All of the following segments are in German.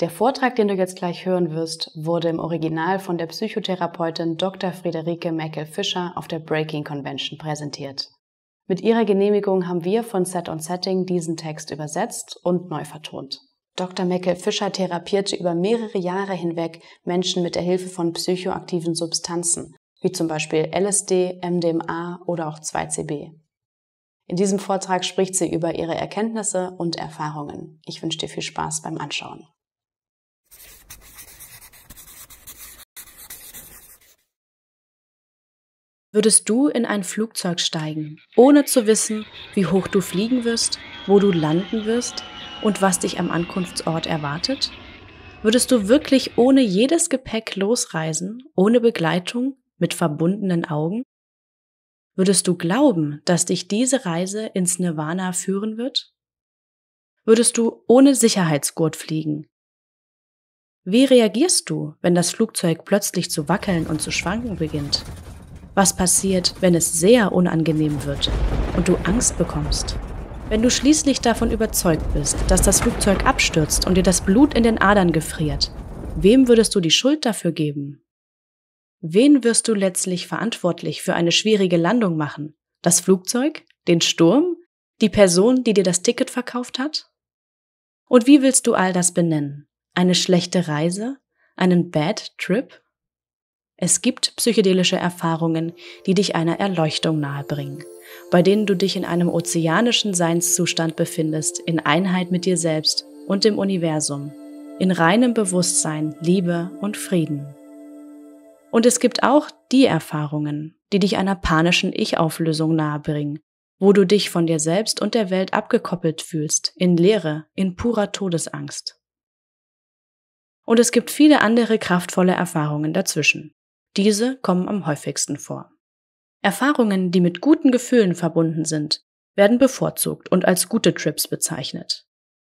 Der Vortrag, den du jetzt gleich hören wirst, wurde im Original von der Psychotherapeutin Dr. Friederike Meckel-Fischer auf der Breaking Convention präsentiert. Mit ihrer Genehmigung haben wir von Set on Setting diesen Text übersetzt und neu vertont. Dr. Meckel-Fischer therapierte über mehrere Jahre hinweg Menschen mit der Hilfe von psychoaktiven Substanzen, wie zum Beispiel LSD, MDMA oder auch 2CB. In diesem Vortrag spricht sie über ihre Erkenntnisse und Erfahrungen. Ich wünsche dir viel Spaß beim Anschauen. Würdest du in ein Flugzeug steigen, ohne zu wissen, wie hoch du fliegen wirst, wo du landen wirst und was dich am Ankunftsort erwartet? Würdest du wirklich ohne jedes Gepäck losreisen, ohne Begleitung, mit verbundenen Augen? Würdest du glauben, dass dich diese Reise ins Nirvana führen wird? Würdest du ohne Sicherheitsgurt fliegen? Wie reagierst du, wenn das Flugzeug plötzlich zu wackeln und zu schwanken beginnt? Was passiert, wenn es sehr unangenehm wird und du Angst bekommst? Wenn du schließlich davon überzeugt bist, dass das Flugzeug abstürzt und dir das Blut in den Adern gefriert, wem würdest du die Schuld dafür geben? Wen wirst du letztlich verantwortlich für eine schwierige Landung machen? Das Flugzeug? Den Sturm? Die Person, die dir das Ticket verkauft hat? Und wie willst du all das benennen? Eine schlechte Reise? Einen Bad Trip? Es gibt psychedelische Erfahrungen, die dich einer Erleuchtung nahebringen, bei denen du dich in einem ozeanischen Seinszustand befindest, in Einheit mit dir selbst und dem Universum, in reinem Bewusstsein, Liebe und Frieden. Und es gibt auch die Erfahrungen, die dich einer panischen Ich-Auflösung nahebringen, wo du dich von dir selbst und der Welt abgekoppelt fühlst, in Leere, in purer Todesangst. Und es gibt viele andere kraftvolle Erfahrungen dazwischen. Diese kommen am häufigsten vor. Erfahrungen, die mit guten Gefühlen verbunden sind, werden bevorzugt und als gute Trips bezeichnet.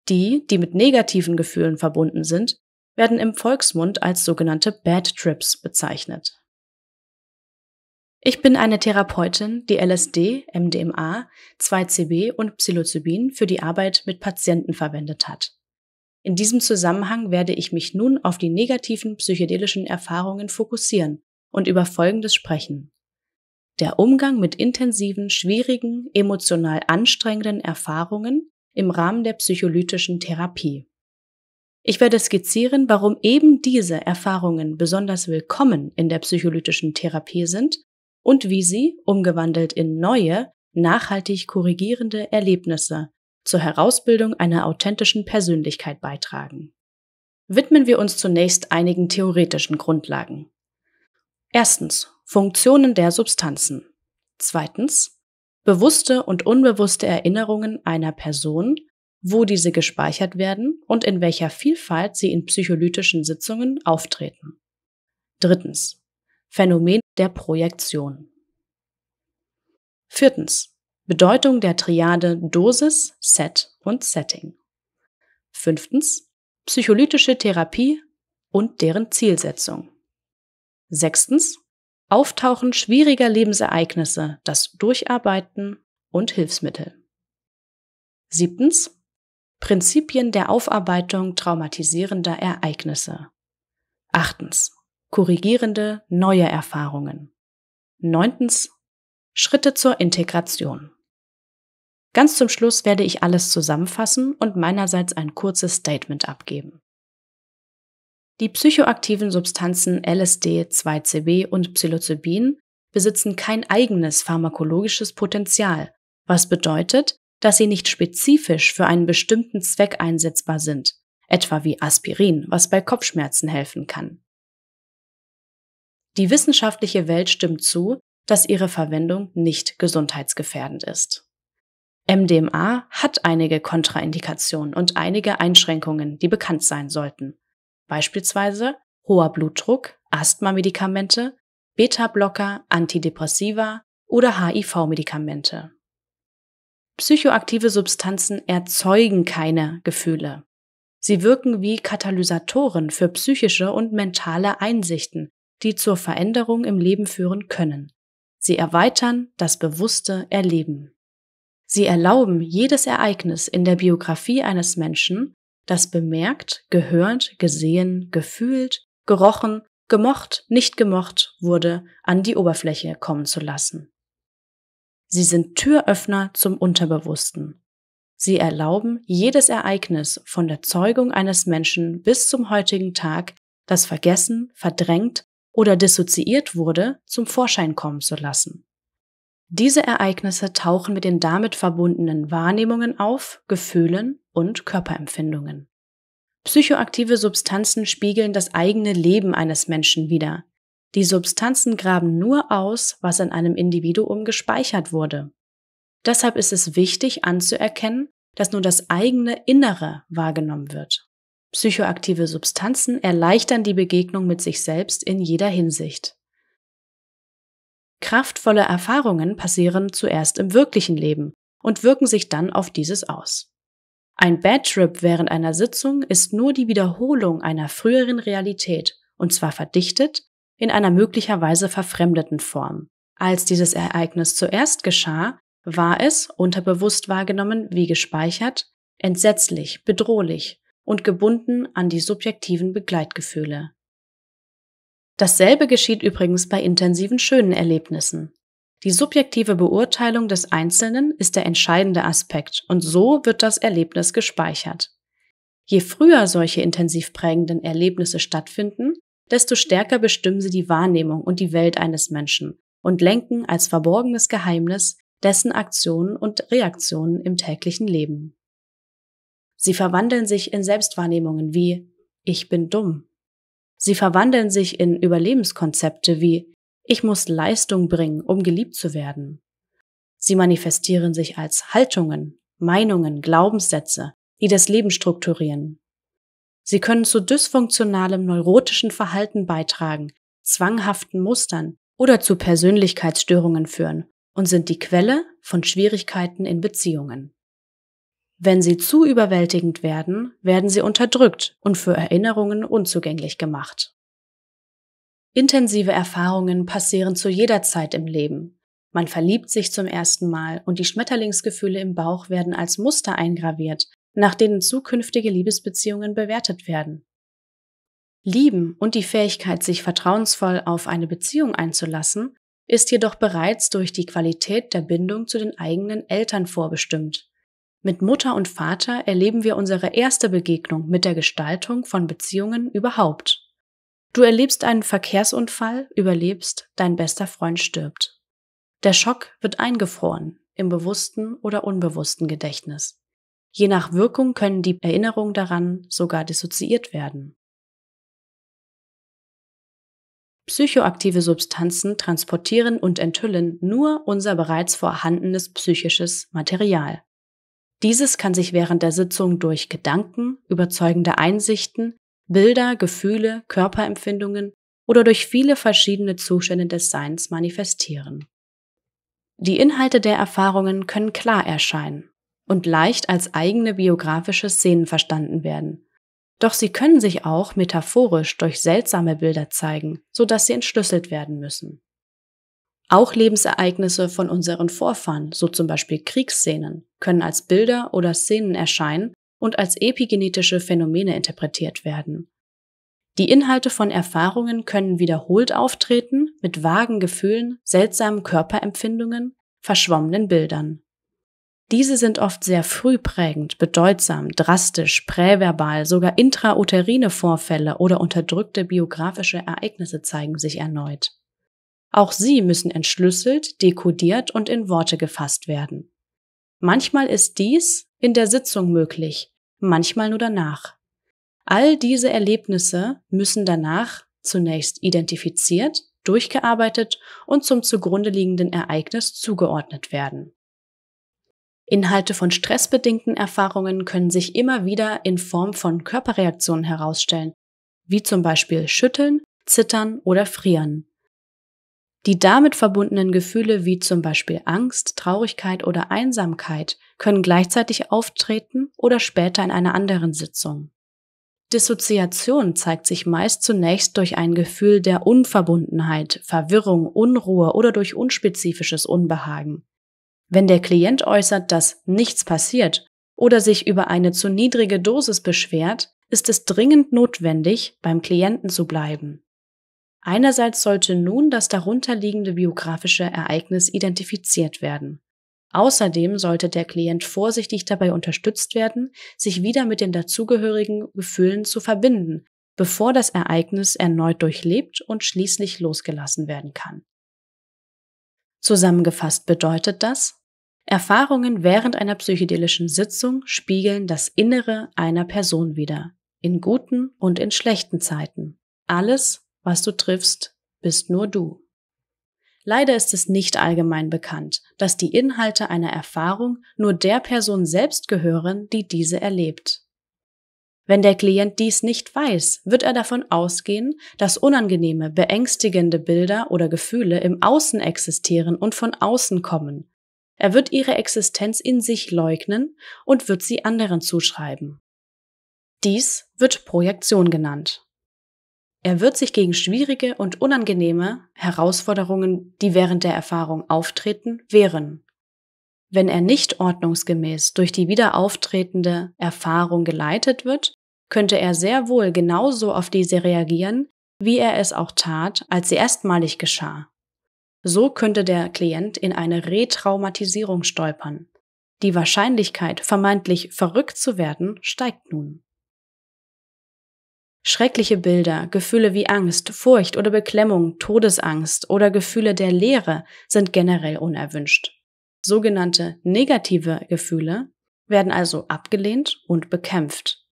Die, die mit negativen Gefühlen verbunden sind, werden im Volksmund als sogenannte Bad Trips bezeichnet. Ich bin eine Therapeutin, die LSD, MDMA, 2CB und Psilocybin für die Arbeit mit Patienten verwendet hat. In diesem Zusammenhang werde ich mich nun auf die negativen psychedelischen Erfahrungen fokussieren und über Folgendes sprechen. Der Umgang mit intensiven, schwierigen, emotional anstrengenden Erfahrungen im Rahmen der psycholytischen Therapie. Ich werde skizzieren, warum eben diese Erfahrungen besonders willkommen in der psycholytischen Therapie sind und wie sie, umgewandelt in neue, nachhaltig korrigierende Erlebnisse, zur Herausbildung einer authentischen Persönlichkeit beitragen. Widmen wir uns zunächst einigen theoretischen Grundlagen. Erstens Funktionen der Substanzen. Zweitens bewusste und unbewusste Erinnerungen einer Person, wo diese gespeichert werden und in welcher Vielfalt sie in psycholytischen Sitzungen auftreten. Drittens Phänomen der Projektion. Viertens Bedeutung der Triade Dosis, Set und Setting. Fünftens psycholytische Therapie und deren Zielsetzung. Sechstens. Auftauchen schwieriger Lebensereignisse, das Durcharbeiten und Hilfsmittel. Siebtens. Prinzipien der Aufarbeitung traumatisierender Ereignisse. Achtens. Korrigierende neue Erfahrungen. Neuntens. Schritte zur Integration. Ganz zum Schluss werde ich alles zusammenfassen und meinerseits ein kurzes Statement abgeben. Die psychoaktiven Substanzen LSD, 2CB und Psilocybin besitzen kein eigenes pharmakologisches Potenzial, was bedeutet, dass sie nicht spezifisch für einen bestimmten Zweck einsetzbar sind, etwa wie Aspirin, was bei Kopfschmerzen helfen kann. Die wissenschaftliche Welt stimmt zu, dass ihre Verwendung nicht gesundheitsgefährdend ist. MDMA hat einige Kontraindikationen und einige Einschränkungen, die bekannt sein sollten beispielsweise hoher Blutdruck, Asthma-Medikamente, Beta-Blocker, Antidepressiva oder HIV-Medikamente. Psychoaktive Substanzen erzeugen keine Gefühle. Sie wirken wie Katalysatoren für psychische und mentale Einsichten, die zur Veränderung im Leben führen können. Sie erweitern das bewusste Erleben. Sie erlauben jedes Ereignis in der Biografie eines Menschen das bemerkt, gehört, gesehen, gefühlt, gerochen, gemocht, nicht gemocht wurde, an die Oberfläche kommen zu lassen. Sie sind Türöffner zum Unterbewussten. Sie erlauben jedes Ereignis von der Zeugung eines Menschen bis zum heutigen Tag, das vergessen, verdrängt oder dissoziiert wurde, zum Vorschein kommen zu lassen. Diese Ereignisse tauchen mit den damit verbundenen Wahrnehmungen auf, Gefühlen und Körperempfindungen. Psychoaktive Substanzen spiegeln das eigene Leben eines Menschen wider. Die Substanzen graben nur aus, was in einem Individuum gespeichert wurde. Deshalb ist es wichtig anzuerkennen, dass nur das eigene Innere wahrgenommen wird. Psychoaktive Substanzen erleichtern die Begegnung mit sich selbst in jeder Hinsicht. Kraftvolle Erfahrungen passieren zuerst im wirklichen Leben und wirken sich dann auf dieses aus. Ein Bad Trip während einer Sitzung ist nur die Wiederholung einer früheren Realität, und zwar verdichtet, in einer möglicherweise verfremdeten Form. Als dieses Ereignis zuerst geschah, war es, unterbewusst wahrgenommen wie gespeichert, entsetzlich, bedrohlich und gebunden an die subjektiven Begleitgefühle. Dasselbe geschieht übrigens bei intensiven schönen Erlebnissen. Die subjektive Beurteilung des Einzelnen ist der entscheidende Aspekt und so wird das Erlebnis gespeichert. Je früher solche intensiv prägenden Erlebnisse stattfinden, desto stärker bestimmen sie die Wahrnehmung und die Welt eines Menschen und lenken als verborgenes Geheimnis dessen Aktionen und Reaktionen im täglichen Leben. Sie verwandeln sich in Selbstwahrnehmungen wie ich bin dumm Sie verwandeln sich in Überlebenskonzepte wie ich muss Leistung bringen, um geliebt zu werden. Sie manifestieren sich als Haltungen, Meinungen, Glaubenssätze, die das Leben strukturieren. Sie können zu dysfunktionalem neurotischen Verhalten beitragen, zwanghaften Mustern oder zu Persönlichkeitsstörungen führen und sind die Quelle von Schwierigkeiten in Beziehungen. Wenn sie zu überwältigend werden, werden sie unterdrückt und für Erinnerungen unzugänglich gemacht. Intensive Erfahrungen passieren zu jeder Zeit im Leben. Man verliebt sich zum ersten Mal und die Schmetterlingsgefühle im Bauch werden als Muster eingraviert, nach denen zukünftige Liebesbeziehungen bewertet werden. Lieben und die Fähigkeit, sich vertrauensvoll auf eine Beziehung einzulassen, ist jedoch bereits durch die Qualität der Bindung zu den eigenen Eltern vorbestimmt. Mit Mutter und Vater erleben wir unsere erste Begegnung mit der Gestaltung von Beziehungen überhaupt. Du erlebst einen Verkehrsunfall, überlebst, dein bester Freund stirbt. Der Schock wird eingefroren im bewussten oder unbewussten Gedächtnis. Je nach Wirkung können die Erinnerungen daran sogar dissoziiert werden. Psychoaktive Substanzen transportieren und enthüllen nur unser bereits vorhandenes psychisches Material. Dieses kann sich während der Sitzung durch Gedanken, überzeugende Einsichten, Bilder, Gefühle, Körperempfindungen oder durch viele verschiedene Zustände des Seins manifestieren. Die Inhalte der Erfahrungen können klar erscheinen und leicht als eigene biografische Szenen verstanden werden. Doch sie können sich auch metaphorisch durch seltsame Bilder zeigen, so dass sie entschlüsselt werden müssen. Auch Lebensereignisse von unseren Vorfahren, so zum Beispiel Kriegsszenen, können als Bilder oder Szenen erscheinen und als epigenetische Phänomene interpretiert werden. Die Inhalte von Erfahrungen können wiederholt auftreten mit vagen Gefühlen, seltsamen Körperempfindungen, verschwommenen Bildern. Diese sind oft sehr frühprägend, bedeutsam, drastisch, präverbal, sogar intrauterine Vorfälle oder unterdrückte biografische Ereignisse zeigen sich erneut. Auch sie müssen entschlüsselt, dekodiert und in Worte gefasst werden. Manchmal ist dies in der Sitzung möglich, manchmal nur danach. All diese Erlebnisse müssen danach zunächst identifiziert, durchgearbeitet und zum zugrunde liegenden Ereignis zugeordnet werden. Inhalte von stressbedingten Erfahrungen können sich immer wieder in Form von Körperreaktionen herausstellen, wie zum Beispiel Schütteln, Zittern oder Frieren. Die damit verbundenen Gefühle wie zum Beispiel Angst, Traurigkeit oder Einsamkeit können gleichzeitig auftreten oder später in einer anderen Sitzung. Dissoziation zeigt sich meist zunächst durch ein Gefühl der Unverbundenheit, Verwirrung, Unruhe oder durch unspezifisches Unbehagen. Wenn der Klient äußert, dass nichts passiert oder sich über eine zu niedrige Dosis beschwert, ist es dringend notwendig, beim Klienten zu bleiben. Einerseits sollte nun das darunterliegende biografische Ereignis identifiziert werden. Außerdem sollte der Klient vorsichtig dabei unterstützt werden, sich wieder mit den dazugehörigen Gefühlen zu verbinden, bevor das Ereignis erneut durchlebt und schließlich losgelassen werden kann. Zusammengefasst bedeutet das, Erfahrungen während einer psychedelischen Sitzung spiegeln das Innere einer Person wider, in guten und in schlechten Zeiten. Alles, was du triffst, bist nur du. Leider ist es nicht allgemein bekannt, dass die Inhalte einer Erfahrung nur der Person selbst gehören, die diese erlebt. Wenn der Klient dies nicht weiß, wird er davon ausgehen, dass unangenehme, beängstigende Bilder oder Gefühle im Außen existieren und von außen kommen. Er wird ihre Existenz in sich leugnen und wird sie anderen zuschreiben. Dies wird Projektion genannt. Er wird sich gegen schwierige und unangenehme Herausforderungen, die während der Erfahrung auftreten, wehren. Wenn er nicht ordnungsgemäß durch die wieder auftretende Erfahrung geleitet wird, könnte er sehr wohl genauso auf diese reagieren, wie er es auch tat, als sie erstmalig geschah. So könnte der Klient in eine Retraumatisierung stolpern. Die Wahrscheinlichkeit, vermeintlich verrückt zu werden, steigt nun. Schreckliche Bilder, Gefühle wie Angst, Furcht oder Beklemmung, Todesangst oder Gefühle der Leere sind generell unerwünscht. Sogenannte negative Gefühle werden also abgelehnt und bekämpft.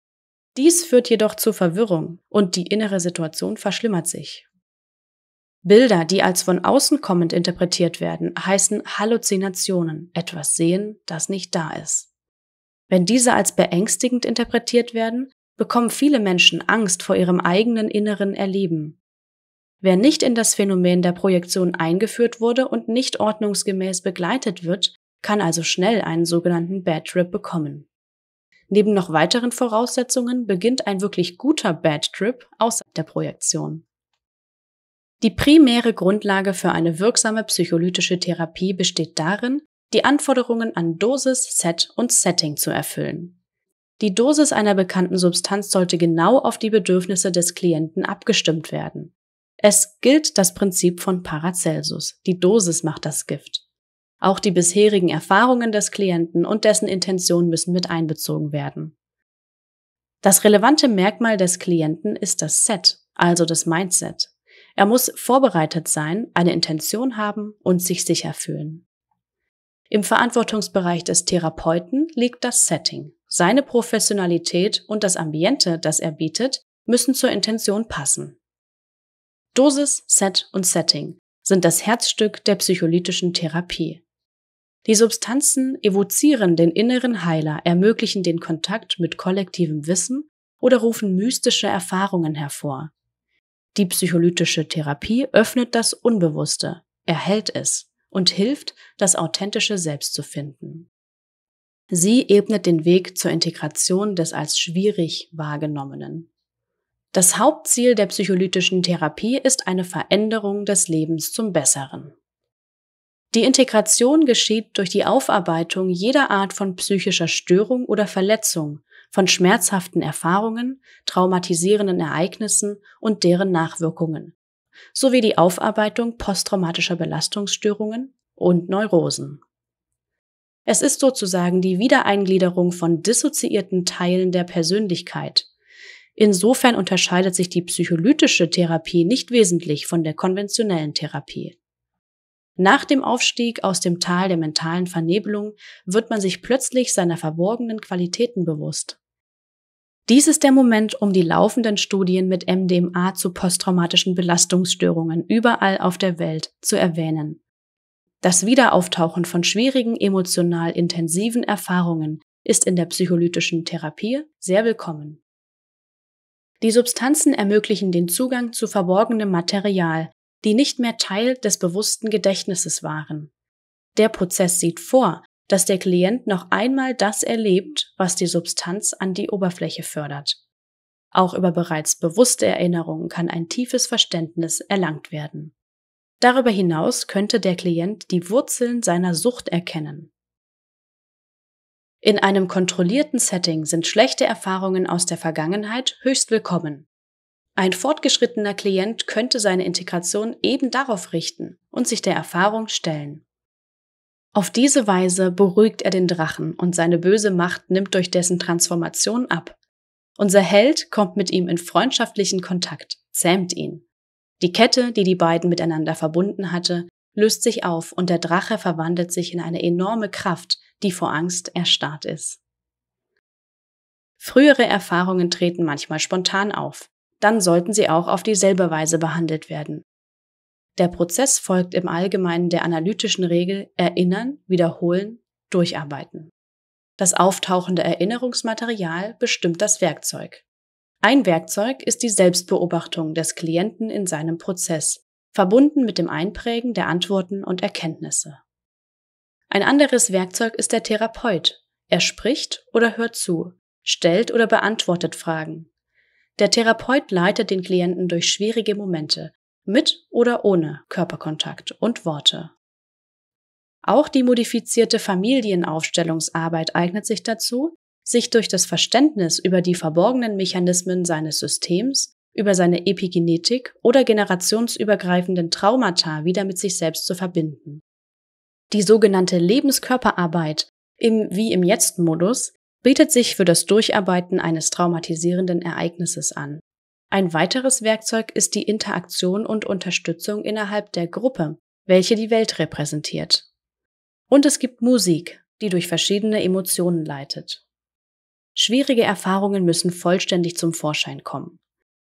Dies führt jedoch zu Verwirrung und die innere Situation verschlimmert sich. Bilder, die als von außen kommend interpretiert werden, heißen Halluzinationen, etwas sehen, das nicht da ist. Wenn diese als beängstigend interpretiert werden, bekommen viele Menschen Angst vor ihrem eigenen inneren Erleben. Wer nicht in das Phänomen der Projektion eingeführt wurde und nicht ordnungsgemäß begleitet wird, kann also schnell einen sogenannten Bad Trip bekommen. Neben noch weiteren Voraussetzungen beginnt ein wirklich guter Bad Trip außerhalb der Projektion. Die primäre Grundlage für eine wirksame psycholytische Therapie besteht darin, die Anforderungen an Dosis, Set und Setting zu erfüllen. Die Dosis einer bekannten Substanz sollte genau auf die Bedürfnisse des Klienten abgestimmt werden. Es gilt das Prinzip von Paracelsus. Die Dosis macht das Gift. Auch die bisherigen Erfahrungen des Klienten und dessen Intention müssen mit einbezogen werden. Das relevante Merkmal des Klienten ist das Set, also das Mindset. Er muss vorbereitet sein, eine Intention haben und sich sicher fühlen. Im Verantwortungsbereich des Therapeuten liegt das Setting. Seine Professionalität und das Ambiente, das er bietet, müssen zur Intention passen. Dosis, Set und Setting sind das Herzstück der psycholytischen Therapie. Die Substanzen evozieren den inneren Heiler, ermöglichen den Kontakt mit kollektivem Wissen oder rufen mystische Erfahrungen hervor. Die psycholytische Therapie öffnet das Unbewusste, erhält es und hilft, das authentische Selbst zu finden. Sie ebnet den Weg zur Integration des als schwierig wahrgenommenen. Das Hauptziel der psycholytischen Therapie ist eine Veränderung des Lebens zum Besseren. Die Integration geschieht durch die Aufarbeitung jeder Art von psychischer Störung oder Verletzung, von schmerzhaften Erfahrungen, traumatisierenden Ereignissen und deren Nachwirkungen, sowie die Aufarbeitung posttraumatischer Belastungsstörungen und Neurosen. Es ist sozusagen die Wiedereingliederung von dissoziierten Teilen der Persönlichkeit. Insofern unterscheidet sich die psycholytische Therapie nicht wesentlich von der konventionellen Therapie. Nach dem Aufstieg aus dem Tal der mentalen Vernebelung wird man sich plötzlich seiner verborgenen Qualitäten bewusst. Dies ist der Moment, um die laufenden Studien mit MDMA zu posttraumatischen Belastungsstörungen überall auf der Welt zu erwähnen. Das Wiederauftauchen von schwierigen emotional intensiven Erfahrungen ist in der psycholytischen Therapie sehr willkommen. Die Substanzen ermöglichen den Zugang zu verborgenem Material, die nicht mehr Teil des bewussten Gedächtnisses waren. Der Prozess sieht vor, dass der Klient noch einmal das erlebt, was die Substanz an die Oberfläche fördert. Auch über bereits bewusste Erinnerungen kann ein tiefes Verständnis erlangt werden. Darüber hinaus könnte der Klient die Wurzeln seiner Sucht erkennen. In einem kontrollierten Setting sind schlechte Erfahrungen aus der Vergangenheit höchst willkommen. Ein fortgeschrittener Klient könnte seine Integration eben darauf richten und sich der Erfahrung stellen. Auf diese Weise beruhigt er den Drachen und seine böse Macht nimmt durch dessen Transformation ab. Unser Held kommt mit ihm in freundschaftlichen Kontakt, zähmt ihn die Kette, die die beiden miteinander verbunden hatte, löst sich auf und der Drache verwandelt sich in eine enorme Kraft, die vor Angst erstarrt ist. Frühere Erfahrungen treten manchmal spontan auf, dann sollten sie auch auf dieselbe Weise behandelt werden. Der Prozess folgt im Allgemeinen der analytischen Regel Erinnern, Wiederholen, Durcharbeiten. Das auftauchende Erinnerungsmaterial bestimmt das Werkzeug. Ein Werkzeug ist die Selbstbeobachtung des Klienten in seinem Prozess, verbunden mit dem Einprägen der Antworten und Erkenntnisse. Ein anderes Werkzeug ist der Therapeut. Er spricht oder hört zu, stellt oder beantwortet Fragen. Der Therapeut leitet den Klienten durch schwierige Momente, mit oder ohne Körperkontakt und Worte. Auch die modifizierte Familienaufstellungsarbeit eignet sich dazu, sich durch das Verständnis über die verborgenen Mechanismen seines Systems, über seine Epigenetik oder generationsübergreifenden Traumata wieder mit sich selbst zu verbinden. Die sogenannte Lebenskörperarbeit im Wie im Jetzt-Modus bietet sich für das Durcharbeiten eines traumatisierenden Ereignisses an. Ein weiteres Werkzeug ist die Interaktion und Unterstützung innerhalb der Gruppe, welche die Welt repräsentiert. Und es gibt Musik, die durch verschiedene Emotionen leitet. Schwierige Erfahrungen müssen vollständig zum Vorschein kommen.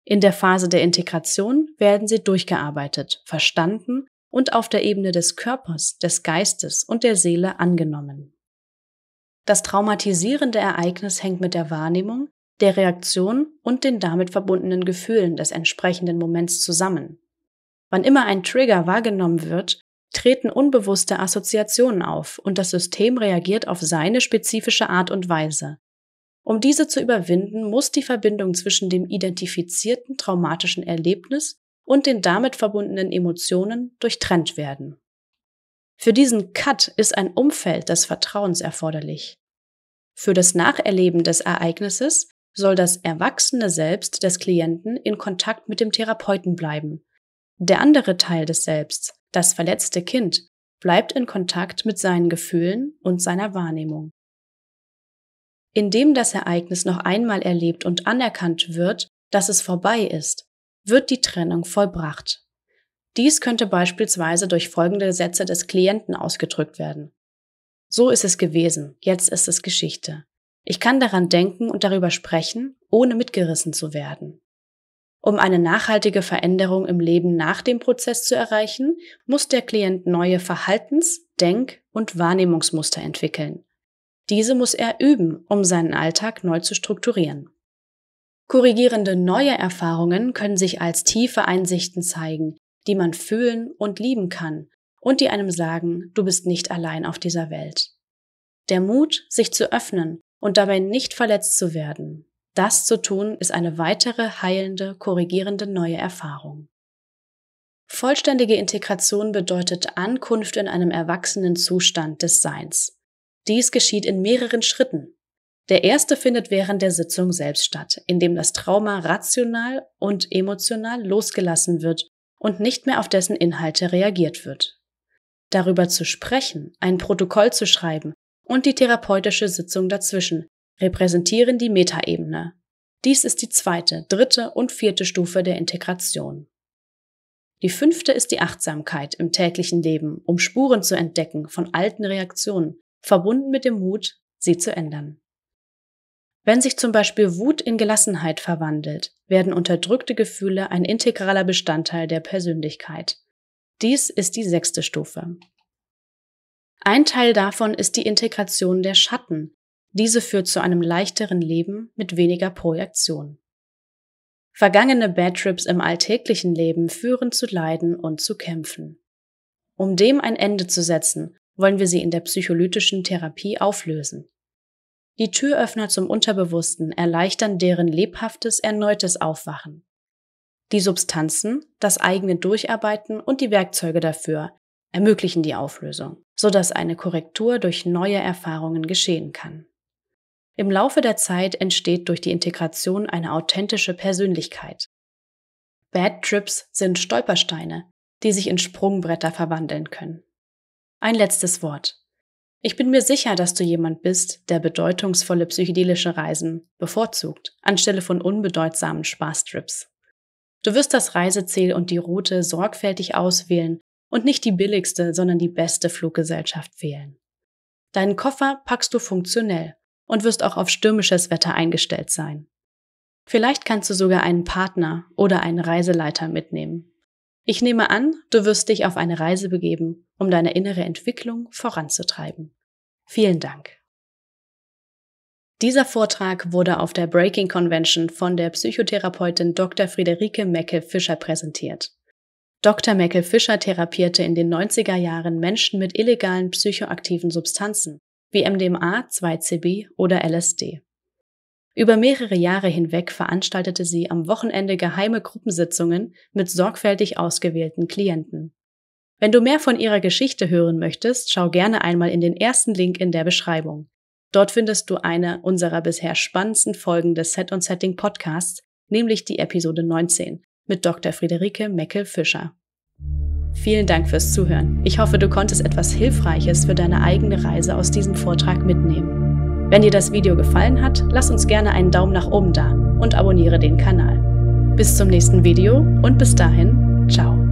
In der Phase der Integration werden sie durchgearbeitet, verstanden und auf der Ebene des Körpers, des Geistes und der Seele angenommen. Das traumatisierende Ereignis hängt mit der Wahrnehmung, der Reaktion und den damit verbundenen Gefühlen des entsprechenden Moments zusammen. Wann immer ein Trigger wahrgenommen wird, treten unbewusste Assoziationen auf und das System reagiert auf seine spezifische Art und Weise, um diese zu überwinden, muss die Verbindung zwischen dem identifizierten traumatischen Erlebnis und den damit verbundenen Emotionen durchtrennt werden. Für diesen Cut ist ein Umfeld des Vertrauens erforderlich. Für das Nacherleben des Ereignisses soll das erwachsene Selbst des Klienten in Kontakt mit dem Therapeuten bleiben. Der andere Teil des Selbst, das verletzte Kind, bleibt in Kontakt mit seinen Gefühlen und seiner Wahrnehmung. Indem das Ereignis noch einmal erlebt und anerkannt wird, dass es vorbei ist, wird die Trennung vollbracht. Dies könnte beispielsweise durch folgende Sätze des Klienten ausgedrückt werden. So ist es gewesen, jetzt ist es Geschichte. Ich kann daran denken und darüber sprechen, ohne mitgerissen zu werden. Um eine nachhaltige Veränderung im Leben nach dem Prozess zu erreichen, muss der Klient neue Verhaltens-, Denk- und Wahrnehmungsmuster entwickeln. Diese muss er üben, um seinen Alltag neu zu strukturieren. Korrigierende neue Erfahrungen können sich als tiefe Einsichten zeigen, die man fühlen und lieben kann und die einem sagen, du bist nicht allein auf dieser Welt. Der Mut, sich zu öffnen und dabei nicht verletzt zu werden, das zu tun, ist eine weitere heilende, korrigierende neue Erfahrung. Vollständige Integration bedeutet Ankunft in einem erwachsenen Zustand des Seins. Dies geschieht in mehreren Schritten. Der erste findet während der Sitzung selbst statt, indem das Trauma rational und emotional losgelassen wird und nicht mehr auf dessen Inhalte reagiert wird. Darüber zu sprechen, ein Protokoll zu schreiben und die therapeutische Sitzung dazwischen repräsentieren die Metaebene. Dies ist die zweite, dritte und vierte Stufe der Integration. Die fünfte ist die Achtsamkeit im täglichen Leben, um Spuren zu entdecken von alten Reaktionen verbunden mit dem Mut, sie zu ändern. Wenn sich zum Beispiel Wut in Gelassenheit verwandelt, werden unterdrückte Gefühle ein integraler Bestandteil der Persönlichkeit. Dies ist die sechste Stufe. Ein Teil davon ist die Integration der Schatten. Diese führt zu einem leichteren Leben mit weniger Projektion. Vergangene Bad Trips im alltäglichen Leben führen zu Leiden und zu Kämpfen. Um dem ein Ende zu setzen, wollen wir sie in der psycholytischen Therapie auflösen. Die Türöffner zum Unterbewussten erleichtern deren lebhaftes, erneutes Aufwachen. Die Substanzen, das eigene Durcharbeiten und die Werkzeuge dafür ermöglichen die Auflösung, sodass eine Korrektur durch neue Erfahrungen geschehen kann. Im Laufe der Zeit entsteht durch die Integration eine authentische Persönlichkeit. Bad Trips sind Stolpersteine, die sich in Sprungbretter verwandeln können. Ein letztes Wort. Ich bin mir sicher, dass du jemand bist, der bedeutungsvolle psychedelische Reisen bevorzugt, anstelle von unbedeutsamen Spaßtrips. Du wirst das Reiseziel und die Route sorgfältig auswählen und nicht die billigste, sondern die beste Fluggesellschaft wählen. Deinen Koffer packst du funktionell und wirst auch auf stürmisches Wetter eingestellt sein. Vielleicht kannst du sogar einen Partner oder einen Reiseleiter mitnehmen. Ich nehme an, du wirst dich auf eine Reise begeben, um deine innere Entwicklung voranzutreiben. Vielen Dank. Dieser Vortrag wurde auf der Breaking Convention von der Psychotherapeutin Dr. Friederike Meckel-Fischer präsentiert. Dr. Meckel-Fischer therapierte in den 90er Jahren Menschen mit illegalen psychoaktiven Substanzen wie MDMA, 2CB oder LSD. Über mehrere Jahre hinweg veranstaltete sie am Wochenende geheime Gruppensitzungen mit sorgfältig ausgewählten Klienten. Wenn du mehr von ihrer Geschichte hören möchtest, schau gerne einmal in den ersten Link in der Beschreibung. Dort findest du eine unserer bisher spannendsten Folgen des Set und Setting Podcasts, nämlich die Episode 19 mit Dr. Friederike Meckel-Fischer. Vielen Dank fürs Zuhören. Ich hoffe, du konntest etwas Hilfreiches für deine eigene Reise aus diesem Vortrag mitnehmen. Wenn dir das Video gefallen hat, lass uns gerne einen Daumen nach oben da und abonniere den Kanal. Bis zum nächsten Video und bis dahin, ciao.